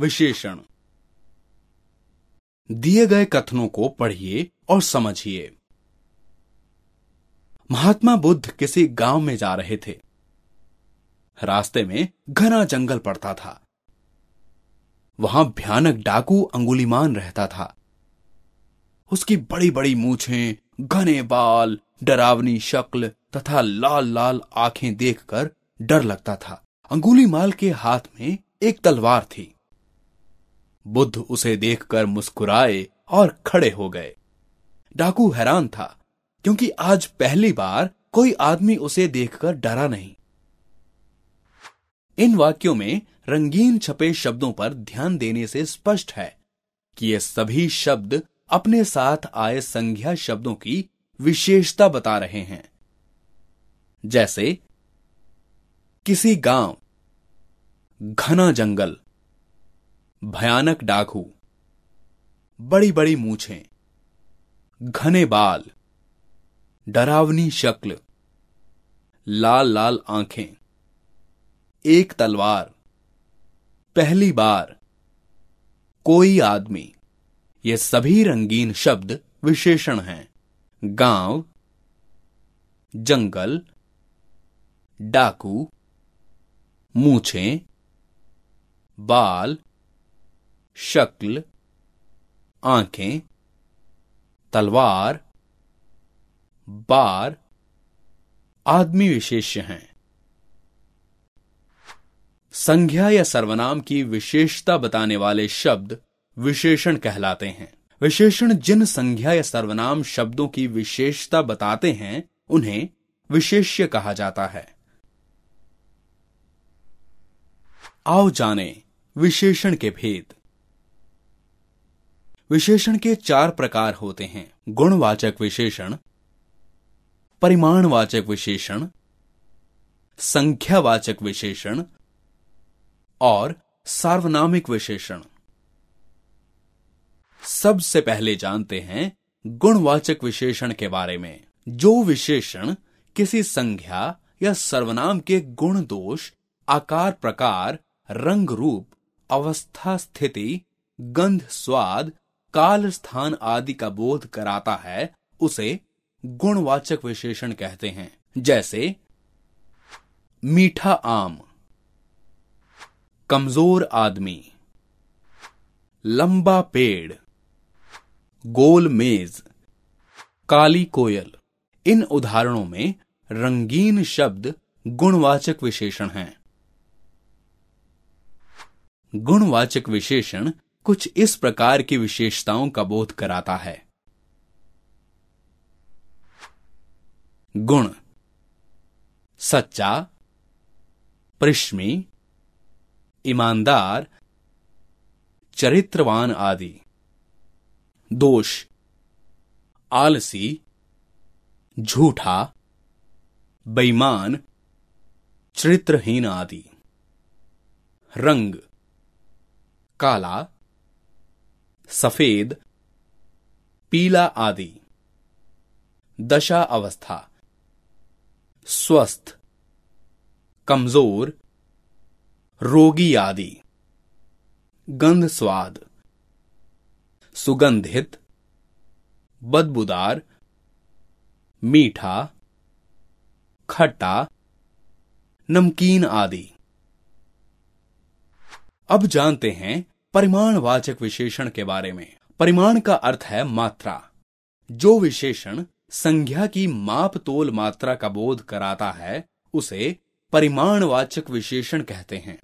विशेषण दिए गए कथनों को पढ़िए और समझिए महात्मा बुद्ध किसी गांव में जा रहे थे रास्ते में घना जंगल पड़ता था वहां भयानक डाकू अंगुलीमान रहता था उसकी बड़ी बड़ी मूछें घने बाल डरावनी शक्ल तथा लाल लाल आंखें देखकर डर लगता था अंगुलीमाल के हाथ में एक तलवार थी बुद्ध उसे देखकर मुस्कुराए और खड़े हो गए डाकू हैरान था क्योंकि आज पहली बार कोई आदमी उसे देखकर डरा नहीं इन वाक्यों में रंगीन छपे शब्दों पर ध्यान देने से स्पष्ट है कि ये सभी शब्द अपने साथ आए संज्ञा शब्दों की विशेषता बता रहे हैं जैसे किसी गांव घना जंगल भयानक डाकू बड़ी बड़ी मूछें घने बाल डरावनी शक्ल लाल लाल आंखें एक तलवार पहली बार कोई आदमी ये सभी रंगीन शब्द विशेषण हैं गांव जंगल डाकू मूछें बाल शक्ल आंखें तलवार बार आदमी विशेष्य हैं संज्ञा या सर्वनाम की विशेषता बताने वाले शब्द विशेषण कहलाते हैं विशेषण जिन संज्ञा या सर्वनाम शब्दों की विशेषता बताते हैं उन्हें विशेष्य कहा जाता है आओ जाने विशेषण के भेद विशेषण के चार प्रकार होते हैं गुणवाचक विशेषण परिमाणवाचक विशेषण संख्यावाचक विशेषण और सार्वनामिक विशेषण सबसे पहले जानते हैं गुणवाचक विशेषण के बारे में जो विशेषण किसी संज्ञा या सर्वनाम के गुण दोष आकार प्रकार रंग रूप अवस्था स्थिति गंध स्वाद काल स्थान आदि का बोध कराता है उसे गुणवाचक विशेषण कहते हैं जैसे मीठा आम कमजोर आदमी लंबा पेड़ गोल मेज काली कोयल इन उदाहरणों में रंगीन शब्द गुणवाचक विशेषण हैं गुणवाचक विशेषण कुछ इस प्रकार की विशेषताओं का बोध कराता है गुण सच्चा परिश्मी ईमानदार चरित्रवान आदि दोष आलसी झूठा बेईमान चरित्रहीन आदि रंग काला सफेद पीला आदि दशा अवस्था स्वस्थ कमजोर रोगी आदि गंध स्वाद सुगंधित बदबूदार मीठा खट्टा नमकीन आदि अब जानते हैं परिमाणवाचक विशेषण के बारे में परिमाण का अर्थ है मात्रा जो विशेषण संज्ञा की माप तोल मात्रा का बोध कराता है उसे परिमाणवाचक विशेषण कहते हैं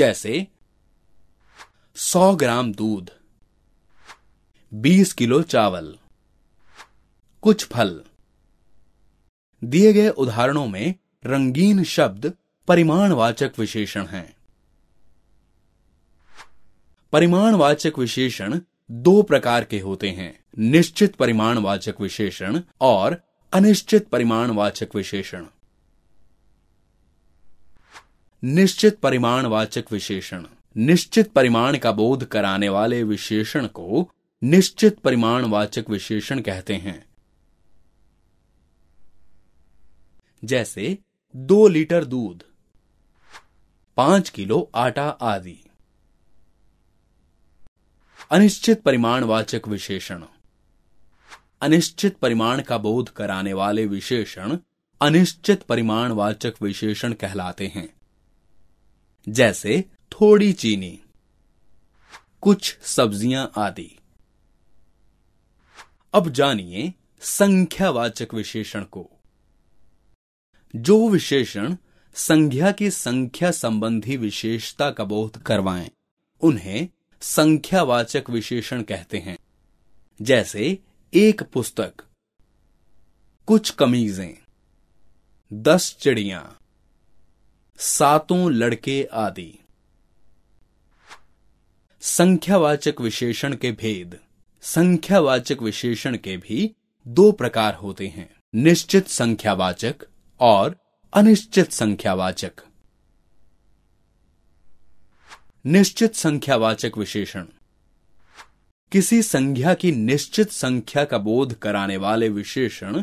जैसे 100 ग्राम दूध 20 किलो चावल कुछ फल दिए गए उदाहरणों में रंगीन शब्द परिमाणवाचक विशेषण हैं परिमाणवाचक विशेषण दो प्रकार के होते हैं निश्चित परिमाणवाचक विशेषण और अनिश्चित परिमाणवाचक विशेषण निश्चित परिमाणवाचक विशेषण निश्चित परिमाण का बोध कराने वाले विशेषण को निश्चित परिमाणवाचक विशेषण कहते हैं जैसे दो लीटर दूध पांच किलो आटा आदि अनिश्चित परिमाणवाचक विशेषण अनिश्चित परिमाण का बोध कराने वाले विशेषण अनिश्चित परिमाणवाचक विशेषण कहलाते हैं जैसे थोड़ी चीनी कुछ सब्जियां आदि अब जानिए संख्यावाचक विशेषण को जो विशेषण संख्या की संख्या संबंधी विशेषता का बोध करवाएं उन्हें संख्यावाचक विशेषण कहते हैं जैसे एक पुस्तक कुछ कमीजें दस चिड़िया सातों लड़के आदि संख्यावाचक विशेषण के भेद संख्यावाचक विशेषण के भी दो प्रकार होते हैं निश्चित संख्यावाचक और अनिश्चित संख्यावाचक निश्चित संख्यावाचक विशेषण किसी संख्या की निश्चित संख्या का बोध कराने वाले विशेषण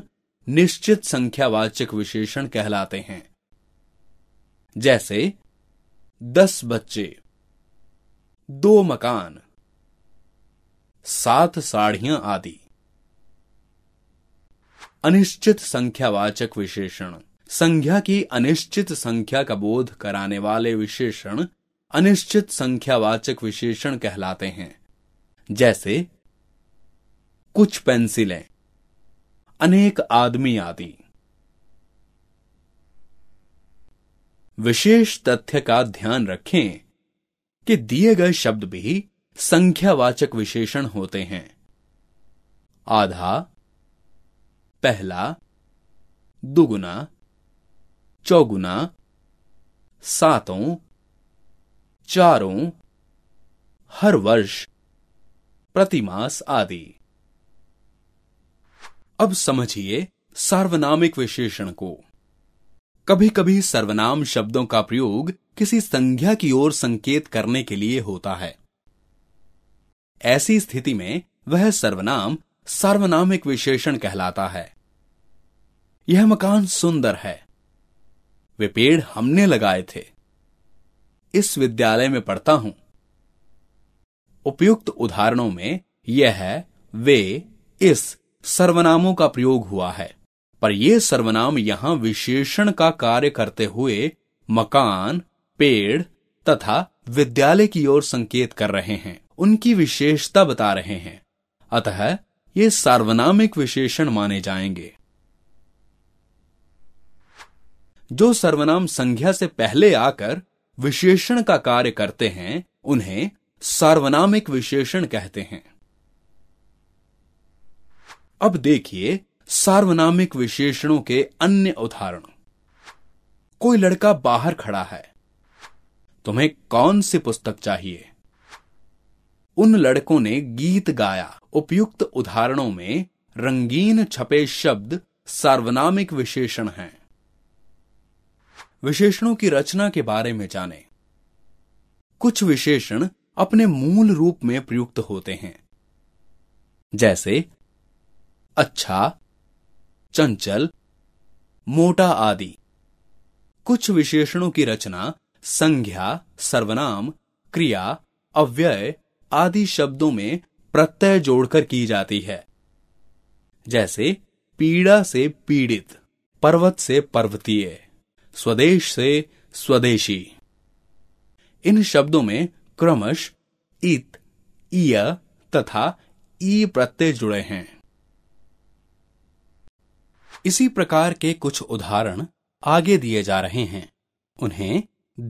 निश्चित संख्यावाचक विशेषण कहलाते हैं जैसे दस बच्चे दो मकान सात साड़ियां आदि अनिश्चित संख्यावाचक विशेषण संख्या की अनिश्चित संख्या का बोध कराने वाले विशेषण अनिश्चित संख्यावाचक विशेषण कहलाते हैं जैसे कुछ पेंसिलें अनेक आदमी आदि विशेष तथ्य का ध्यान रखें कि दिए गए शब्द भी संख्यावाचक विशेषण होते हैं आधा पहला दुगुना चौगुना सातों चारों हर वर्ष प्रतिमास आदि अब समझिए सार्वनामिक विशेषण को कभी कभी सर्वनाम शब्दों का प्रयोग किसी संज्ञा की ओर संकेत करने के लिए होता है ऐसी स्थिति में वह सर्वनाम सार्वनामिक विशेषण कहलाता है यह मकान सुंदर है वे पेड़ हमने लगाए थे इस विद्यालय में पढ़ता हूं उपयुक्त उदाहरणों में यह वे इस सर्वनामों का प्रयोग हुआ है पर यह सर्वनाम यहां विशेषण का कार्य करते हुए मकान पेड़ तथा विद्यालय की ओर संकेत कर रहे हैं उनकी विशेषता बता रहे हैं अतः ये सार्वनामिक विशेषण माने जाएंगे जो सर्वनाम संज्ञा से पहले आकर विशेषण का कार्य करते हैं उन्हें सार्वनामिक विशेषण कहते हैं अब देखिए सार्वनामिक विशेषणों के अन्य उदाहरण कोई लड़का बाहर खड़ा है तुम्हें कौन सी पुस्तक चाहिए उन लड़कों ने गीत गाया उपयुक्त उदाहरणों में रंगीन छपे शब्द सार्वनामिक विशेषण हैं विशेषणों की रचना के बारे में जानें। कुछ विशेषण अपने मूल रूप में प्रयुक्त होते हैं जैसे अच्छा चंचल मोटा आदि कुछ विशेषणों की रचना संज्ञा सर्वनाम क्रिया अव्यय आदि शब्दों में प्रत्यय जोड़कर की जाती है जैसे पीड़ा से पीड़ित पर्वत से पर्वतीय स्वदेश से स्वदेशी इन शब्दों में क्रमश इत ईय तथा ई प्रत्यय जुड़े हैं इसी प्रकार के कुछ उदाहरण आगे दिए जा रहे हैं उन्हें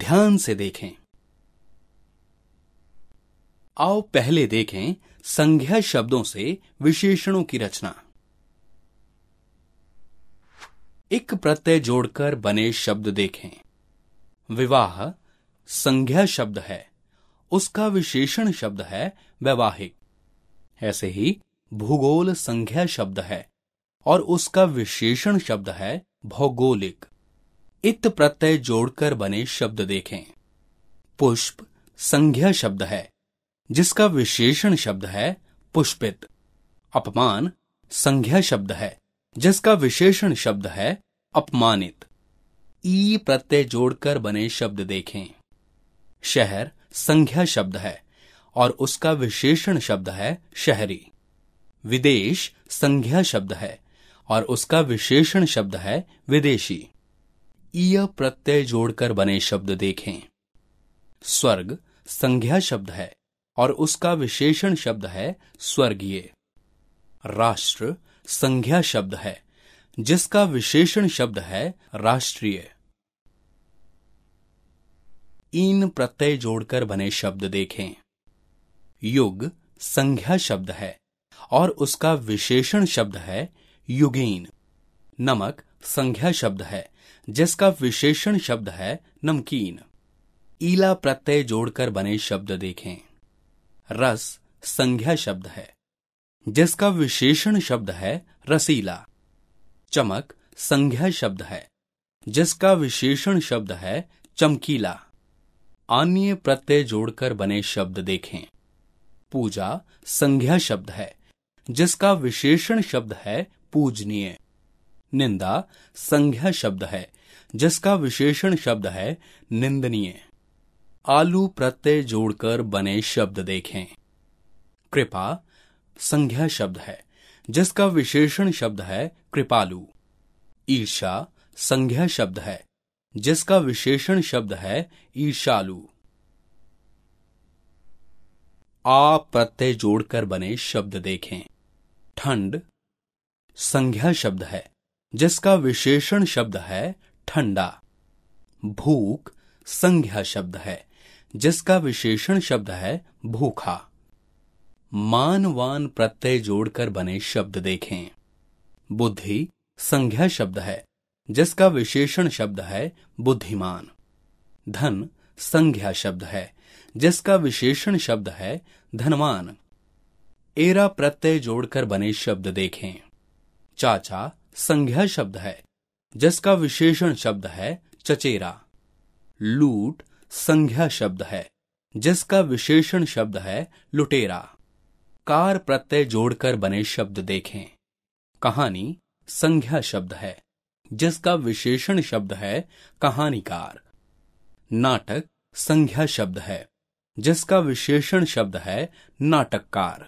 ध्यान से देखें आओ पहले देखें संज्ञा शब्दों से विशेषणों की रचना एक प्रत्यय जोड़कर बने शब्द देखें विवाह संज्ञा शब्द है उसका विशेषण शब्द है वैवाहिक ऐसे ही भूगोल संज्ञा शब्द है और उसका विशेषण शब्द है भौगोलिक इत प्रत्यय जोड़कर बने शब्द देखें पुष्प संज्ञा शब्द है जिसका विशेषण शब्द है पुष्पित अपमान संज्ञा शब्द है जिसका विशेषण शब्द है अपमानित ई प्रत्यय जोड़कर बने शब्द देखें शहर संख्या शब्द है और उसका विशेषण शब्द है शहरी विदेश संज्ञा शब्द है और उसका विशेषण शब्द है विदेशी ईय प्रत्यय जोड़कर बने शब्द देखें स्वर्ग संज्ञा शब्द है और उसका विशेषण शब्द है स्वर्गीय राष्ट्र संज्ञा शब्द है जिसका विशेषण शब्द है राष्ट्रीय इन प्रत्यय जोड़कर बने शब्द देखें युग संज्ञा शब्द है और उसका विशेषण शब्द है युगेन नमक संज्ञा शब्द है जिसका विशेषण शब्द है नमकीन ईला प्रत्यय जोड़कर बने शब्द देखें रस संज्ञा शब्द है जिसका विशेषण शब्द है रसीला चमक संज्ञा शब्द है जिसका विशेषण शब्द है चमकीला अन्य प्रत्यय जोड़कर बने शब्द देखें पूजा संज्ञा शब्द है जिसका विशेषण शब्द है पूजनीय निंदा संज्ञा शब्द है जिसका विशेषण शब्द है निंदनीय आलू प्रत्यय जोड़कर बने शब्द देखें कृपा संज्ञा शब्द है जिसका विशेषण शब्द है कृपालु ईर्षा संज्ञा शब्द है जिसका विशेषण शब्द है ईर्षालु आ प्रत्यय जोड़कर बने शब्द देखें ठंड संज्ञा शब्द है जिसका विशेषण शब्द है ठंडा भूख संज्ञा शब्द है जिसका विशेषण शब्द है भूखा मानवान प्रत्यय जोड़कर बने शब्द देखें बुद्धि संज्ञा शब्द है जिसका विशेषण शब्द है बुद्धिमान धन संज्ञा शब्द है जिसका विशेषण शब्द है धनवान एरा प्रत्यय जोड़कर बने शब्द देखें चाचा संज्ञा शब्द है जिसका विशेषण शब्द है चचेरा लूट संज्ञा शब्द है जिसका विशेषण शब्द है लुटेरा कार प्रत्यय जोड़कर बने शब्द देखें कहानी संज्ञा शब्द है जिसका विशेषण शब्द है कहानीकार नाटक संज्ञा शब्द है जिसका विशेषण शब्द है नाटककार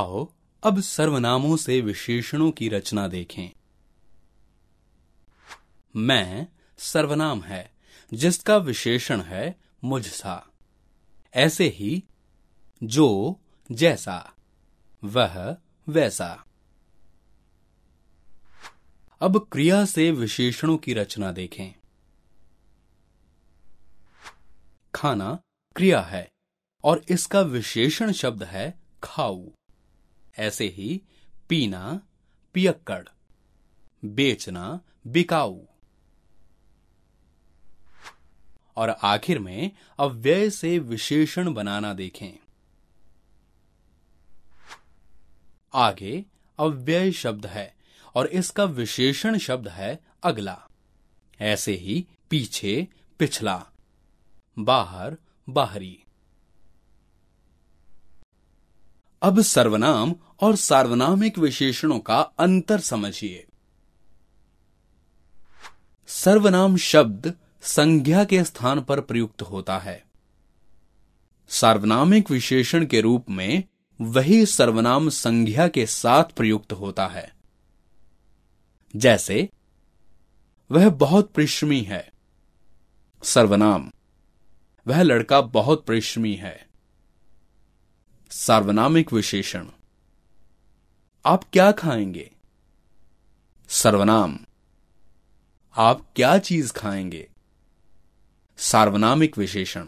आओ अब सर्वनामों से विशेषणों की रचना देखें मैं सर्वनाम है जिसका विशेषण है मुझसा ऐसे ही जो जैसा वह वैसा अब क्रिया से विशेषणों की रचना देखें खाना क्रिया है और इसका विशेषण शब्द है खाऊ ऐसे ही पीना पियक्कड़ बेचना बिकाऊ और आखिर में अव्यय से विशेषण बनाना देखें आगे अव्यय शब्द है और इसका विशेषण शब्द है अगला ऐसे ही पीछे पिछला बाहर बाहरी अब सर्वनाम और सार्वनामिक विशेषणों का अंतर समझिए सर्वनाम शब्द संज्ञा के स्थान पर प्रयुक्त होता है सार्वनामिक विशेषण के रूप में वही सर्वनाम संज्ञा के साथ प्रयुक्त होता है जैसे वह बहुत परिश्रमी है सर्वनाम वह लड़का बहुत परिश्रमी है सार्वनामिक विशेषण आप क्या खाएंगे सर्वनाम आप क्या चीज खाएंगे सार्वनामिक विशेषण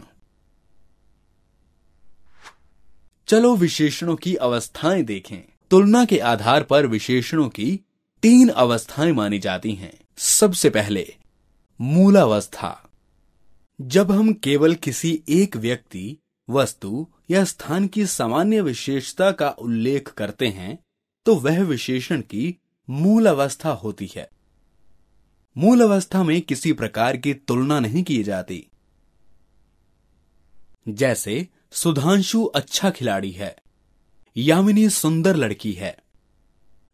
चलो विशेषणों की अवस्थाएं देखें तुलना के आधार पर विशेषणों की तीन अवस्थाएं मानी जाती हैं सबसे पहले मूलावस्था जब हम केवल किसी एक व्यक्ति वस्तु या स्थान की सामान्य विशेषता का उल्लेख करते हैं तो वह विशेषण की मूल अवस्था होती है मूल अवस्था में किसी प्रकार की तुलना नहीं की जाती जैसे सुधांशु अच्छा खिलाड़ी है यामिनी सुंदर लड़की है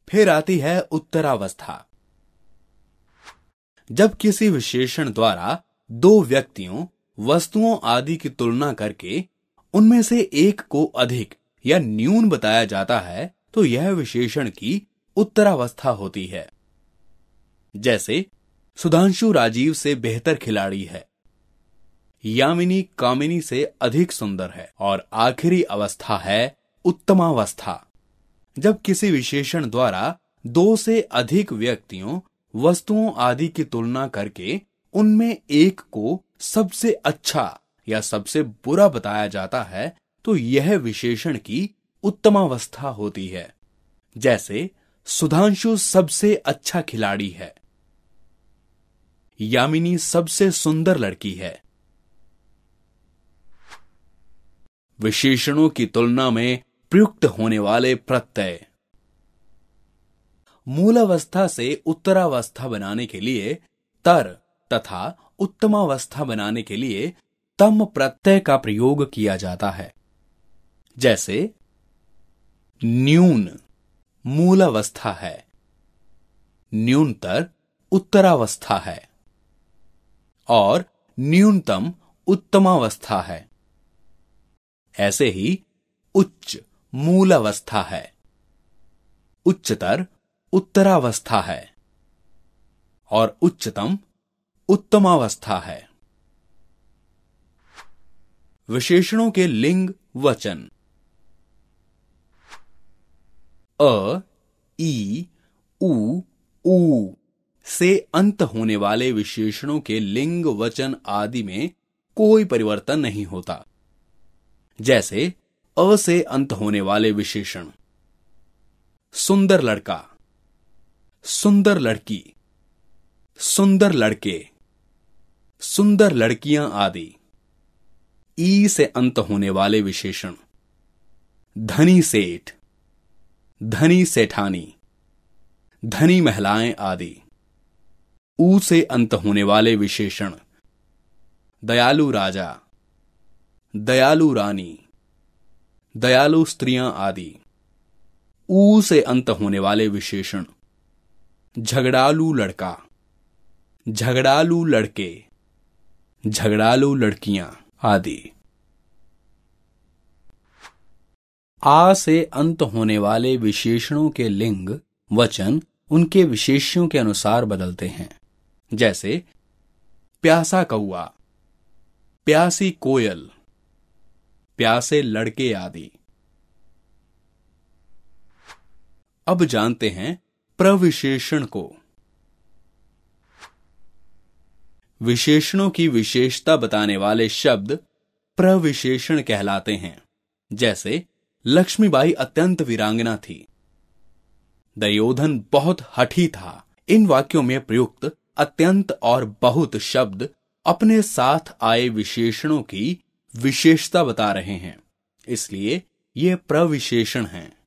फिर आती है उत्तरावस्था जब किसी विशेषण द्वारा दो व्यक्तियों वस्तुओं आदि की तुलना करके उनमें से एक को अधिक या न्यून बताया जाता है तो यह विशेषण की उत्तरावस्था होती है जैसे सुधांशु राजीव से बेहतर खिलाड़ी है यामिनी कामिनी से अधिक सुंदर है और आखिरी अवस्था है उत्तमावस्था जब किसी विशेषण द्वारा दो से अधिक व्यक्तियों वस्तुओं आदि की तुलना करके उनमें एक को सबसे अच्छा या सबसे बुरा बताया जाता है तो यह विशेषण की उत्तमावस्था होती है जैसे सुधांशु सबसे अच्छा खिलाड़ी है यामिनी सबसे सुंदर लड़की है विशेषणों की तुलना में प्रयुक्त होने वाले प्रत्यय मूलावस्था से उत्तरावस्था बनाने के लिए तर तथा उत्तमावस्था बनाने के लिए तम प्रत्यय का प्रयोग किया जाता है जैसे न्यून मूलावस्था है न्यूनतर उत्तरावस्था है और न्यूनतम उत्तमावस्था है ऐसे ही उच्च मूल अवस्था है उच्चतर उत्तरावस्था है और उच्चतम उत्तमावस्था है विशेषणों के लिंग वचन अ ई ऊ ऊ से अंत होने वाले विशेषणों के लिंग वचन आदि में कोई परिवर्तन नहीं होता जैसे अ से अंत होने वाले विशेषण सुंदर लड़का सुंदर लड़की सुंदर लड़के सुंदर लड़कियां आदि ई से अंत होने वाले विशेषण धनी सेठ धनी सेठानी धनी महिलाएं आदि ऊ से अंत होने वाले विशेषण दयालु राजा दयालु रानी दयालु स्त्रियां आदि ऊ से अंत होने वाले विशेषण झगड़ालू लड़का झगड़ालू लड़के झगड़ालू लड़कियां आदि आ से अंत होने वाले विशेषणों के लिंग वचन उनके विशेष्यों के अनुसार बदलते हैं जैसे प्यासा कौआ प्यासी कोयल प्यासे लड़के आदि अब जानते हैं प्रविशेषण को विशेषणों की विशेषता बताने वाले शब्द प्रविशेषण कहलाते हैं जैसे लक्ष्मीबाई अत्यंत वीरांगना थी दयोधन बहुत हठी था इन वाक्यों में प्रयुक्त अत्यंत और बहुत शब्द अपने साथ आए विशेषणों की विशेषता बता रहे हैं इसलिए ये प्रविशेषण हैं